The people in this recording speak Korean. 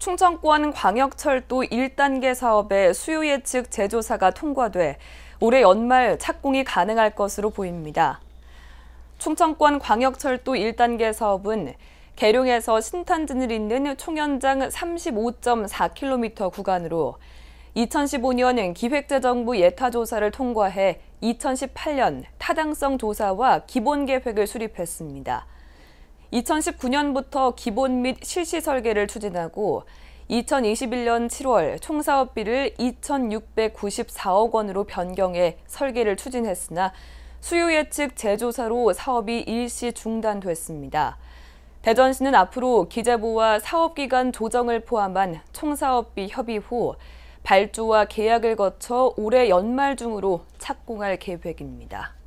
충청권 광역철도 1단계 사업의 수요 예측 재조사가 통과돼 올해 연말 착공이 가능할 것으로 보입니다. 충청권 광역철도 1단계 사업은 계룡에서 신탄진을 잇는 총연장 35.4km 구간으로 2015년 기획재정부 예타조사를 통과해 2018년 타당성 조사와 기본계획을 수립했습니다. 2019년부터 기본 및 실시 설계를 추진하고 2021년 7월 총사업비를 2,694억 원으로 변경해 설계를 추진했으나 수요 예측 재조사로 사업이 일시 중단됐습니다. 대전시는 앞으로 기재부와 사업기간 조정을 포함한 총사업비 협의 후 발주와 계약을 거쳐 올해 연말 중으로 착공할 계획입니다.